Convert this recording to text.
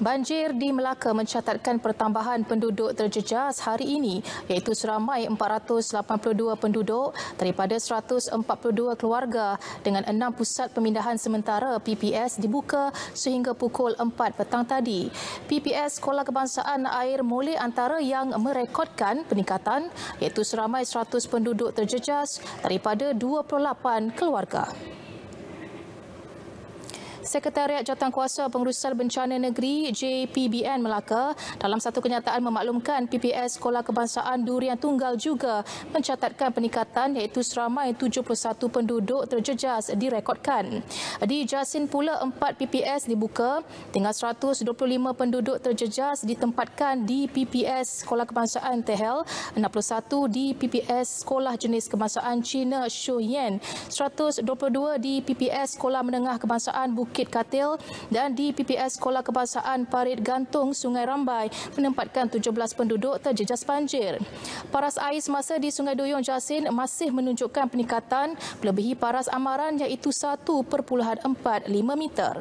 Banjir di Melaka mencatatkan pertambahan penduduk terjejas hari ini iaitu seramai 482 penduduk daripada 142 keluarga dengan enam pusat pemindahan sementara PPS dibuka sehingga pukul 4 petang tadi. PPS Sekolah Kebangsaan Air Mole antara yang merekodkan peningkatan iaitu seramai 100 penduduk terjejas daripada 28 keluarga. Sekretariat Jawatankuasa Pengurusan Bencana Negeri JPBN Melaka dalam satu kenyataan memaklumkan PPS Sekolah Kebangsaan Durian Tunggal juga mencatatkan peningkatan iaitu seramai 71 penduduk terjejas direkodkan. Di Jasin pula 4 PPS dibuka dengan 125 penduduk terjejas ditempatkan di PPS Sekolah Kebangsaan Tehel 61 di PPS Sekolah Jenis Kebangsaan Cina Shuyen 122 di PPS Sekolah Menengah Kebangsaan Bukit Bukit Katil dan di PPS Sekolah Kebangsaan Parit Gantung Sungai Rambai menempatkan 17 penduduk terjejas banjir. Paras air semasa di Sungai Duyung Jasin masih menunjukkan peningkatan melebihi paras amaran iaitu 1.45 meter.